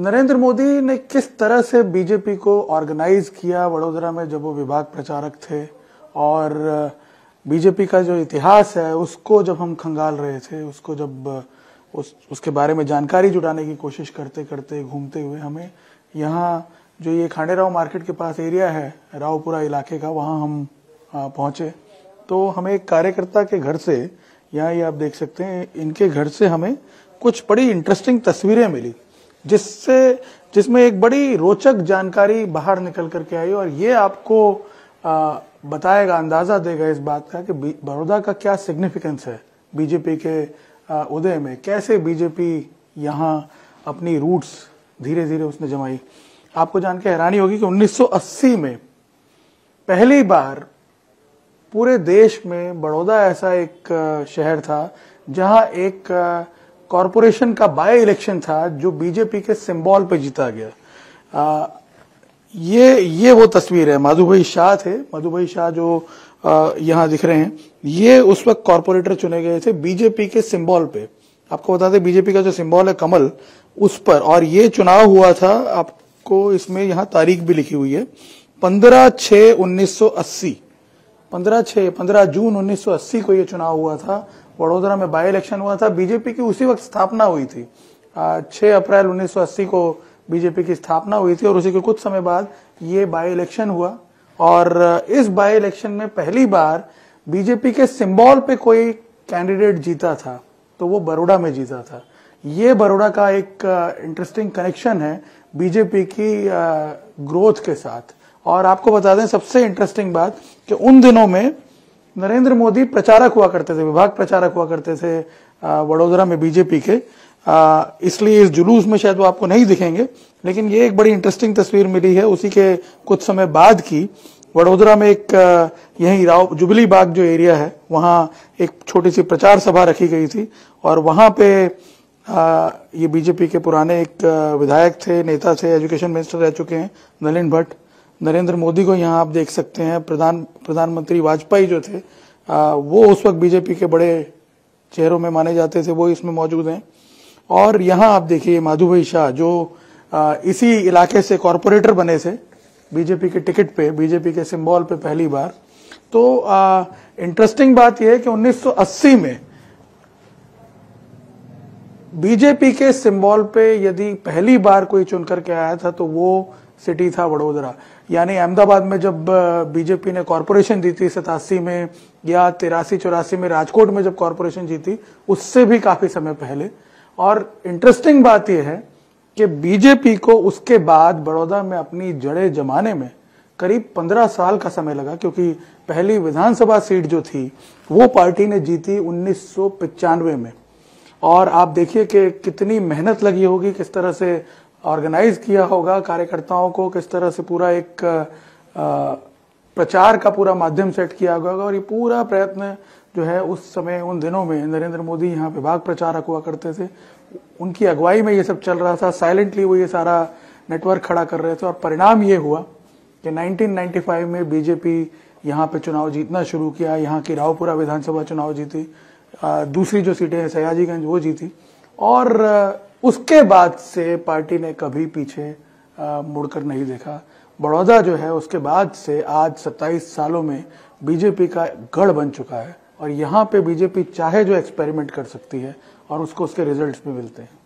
नरेंद्र मोदी ने किस तरह से बीजेपी को ऑर्गेनाइज किया वडोदरा में जब वो विभाग प्रचारक थे और बीजेपी का जो इतिहास है उसको जब हम खंगाल रहे थे उसको जब उस उसके बारे में जानकारी जुटाने की कोशिश करते करते घूमते हुए हमें यहाँ जो ये खांडेराव मार्केट के पास एरिया है रावपुरा इलाके का वहाँ हम पहुँचे तो हमें एक कार्यकर्ता के घर से यहाँ ये आप देख सकते हैं इनके घर से हमें कुछ बड़ी इंटरेस्टिंग तस्वीरें मिली जिससे जिसमें एक बड़ी रोचक जानकारी बाहर निकल करके आई और ये आपको आ, बताएगा अंदाजा देगा इस बात का कि बड़ौदा का क्या सिग्निफिकेंस है बीजेपी के उदय में कैसे बीजेपी यहाँ अपनी रूट्स धीरे धीरे उसने जमाई आपको जान के हैरानी होगी कि 1980 में पहली बार पूरे देश में बड़ौदा ऐसा एक शहर था जहाँ एक कॉरपोरेशन का बाय इलेक्शन था जो बीजेपी के सिंबल पे जीता गया आ, ये ये वो तस्वीर है माधु भाई शाह थे माधु भाई शाह जो यहाँ दिख रहे हैं ये उस वक्त कॉरपोरेटर चुने गए थे बीजेपी के सिंबल पे आपको बता दें बीजेपी का जो सिंबल है कमल उस पर और ये चुनाव हुआ था आपको इसमें यहाँ तारीख भी लिखी हुई है पंद्रह छ उन्नीस सौ अस्सी पंद्रह छ पंद्रह जून उन्नीस सौ अस्सी को यह चुनाव हुआ था वडोदरा में बाई इलेक्शन हुआ था बीजेपी की उसी वक्त स्थापना हुई थी छह अप्रैल 1980 को बीजेपी की स्थापना हुई थी और उसी के कुछ समय बाद ये बाई इलेक्शन हुआ और इस बाई इलेक्शन में पहली बार बीजेपी के सिंबल पे कोई कैंडिडेट जीता था तो वो बड़ोड़ा में जीता था ये बड़ोड़ा का एक इंटरेस्टिंग कनेक्शन है बीजेपी की ग्रोथ के साथ और आपको बता दें सबसे इंटरेस्टिंग बात कि उन दिनों में नरेंद्र मोदी प्रचारक हुआ करते थे विभाग प्रचारक हुआ करते थे वडोदरा में बीजेपी के इसलिए इस जुलूस में शायद वो आपको नहीं दिखेंगे लेकिन ये एक बड़ी इंटरेस्टिंग तस्वीर मिली है उसी के कुछ समय बाद की वडोदरा में एक यही राव जुबली बाग जो एरिया है वहाँ एक छोटी सी प्रचार सभा रखी गई थी और वहाँ पे ये बीजेपी के पुराने एक विधायक थे नेता थे एजुकेशन मिनिस्टर रह चुके हैं नलिन भट्ट नरेंद्र मोदी को यहाँ आप देख सकते हैं प्रधान प्रधानमंत्री वाजपेयी जो थे आ, वो उस वक्त बीजेपी के बड़े चेहरों में माने जाते थे वो इसमें मौजूद हैं और यहाँ आप देखिए माधु भाई शाह जो आ, इसी इलाके से कॉरपोरेटर बने थे बीजेपी के टिकट पे बीजेपी के सिंबल पे पहली बार तो इंटरेस्टिंग बात यह है कि 1980 में बीजेपी के सिंबल पे यदि पहली बार कोई चुन करके आया था तो वो सिटी था वडोदरा यानी अहमदाबाद में जब बीजेपी ने कॉरपोरेशन जीती सतासी में या तिरासी चौरासी में राजकोट में जब कॉरपोरेशन जीती उससे भी काफी समय पहले और इंटरेस्टिंग बात यह है कि बीजेपी को उसके बाद बड़ौदा में अपनी जड़े जमाने में करीब पंद्रह साल का समय लगा क्योंकि पहली विधानसभा सीट जो थी वो पार्टी ने जीती उन्नीस में और आप देखिए कि कितनी मेहनत लगी होगी किस तरह से ऑर्गेनाइज किया होगा कार्यकर्ताओं को किस तरह से पूरा एक प्रचार का पूरा माध्यम सेट किया होगा और ये पूरा प्रयत्न जो है उस समय उन दिनों में नरेंद्र मोदी यहाँ पे भाग प्रचारक हुआ करते थे उनकी अगुवाई में ये सब चल रहा था साइलेंटली वो ये सारा नेटवर्क खड़ा कर रहे थे और परिणाम ये हुआ कि 1995 में बीजेपी यहाँ पे चुनाव जीतना शुरू किया यहाँ की रावपुरा विधानसभा चुनाव जीती दूसरी जो सीटें हैं सयाजीगंज वो जीती और उसके बाद से पार्टी ने कभी पीछे मुड़कर नहीं देखा बड़ौदा जो है उसके बाद से आज 27 सालों में बीजेपी का गढ़ बन चुका है और यहाँ पे बीजेपी चाहे जो एक्सपेरिमेंट कर सकती है और उसको उसके रिजल्ट्स भी मिलते हैं